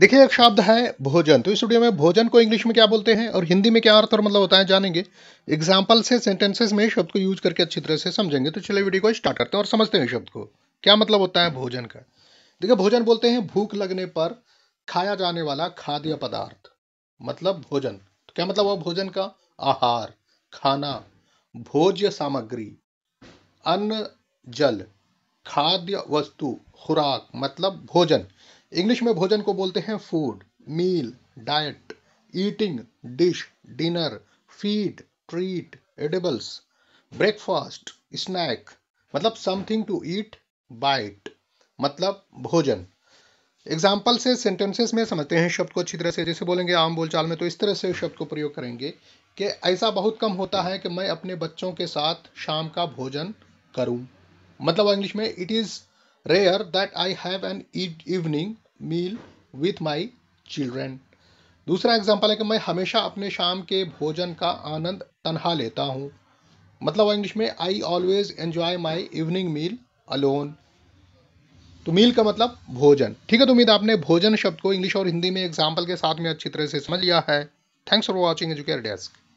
देखिए एक शब्द है भोजन तो इस वीडियो में भोजन को इंग्लिश में क्या बोलते हैं और हिंदी में क्या अर्थ और मतलब होता है जानेंगे एग्जाम्पल से सेंटेंसेस में शब्द को यूज करके अच्छी तरह से समझेंगे तो चलिए वीडियो को स्टार्ट करते हैं और समझते हैं शब्द को क्या मतलब होता है भोजन का देखिए भोजन बोलते हैं भूख लगने पर खाया जाने वाला खाद्य पदार्थ मतलब भोजन तो क्या मतलब हुआ भोजन का आहार खाना भोज्य सामग्री अन्न जल खाद्य वस्तु खुराक मतलब भोजन इंग्लिश में भोजन को बोलते हैं food meal diet eating dish dinner feed treat edibles breakfast snack मतलब समथिंग टू ईट बाइट मतलब भोजन एग्जाम्पल से सेंटेंसेस में समझते हैं शब्द को अच्छी तरह से जैसे बोलेंगे आम बोलचाल में तो इस तरह से शब्द को प्रयोग करेंगे कि ऐसा बहुत कम होता है कि मैं अपने बच्चों के साथ शाम का भोजन करूं मतलब इंग्लिश में it is rare that I have an evening meal with my children. दूसरा एग्जाम्पल है कि मैं हमेशा अपने शाम के भोजन का आनंद तनहा लेता हूँ मतलब इंग्लिश में I always enjoy my evening meal alone तो मील का मतलब भोजन ठीक है तो उम्मीद आपने भोजन शब्द को इंग्लिश और हिंदी में एग्जाम्पल के साथ में अच्छी तरह से समझ लिया है thanks for watching Educare desk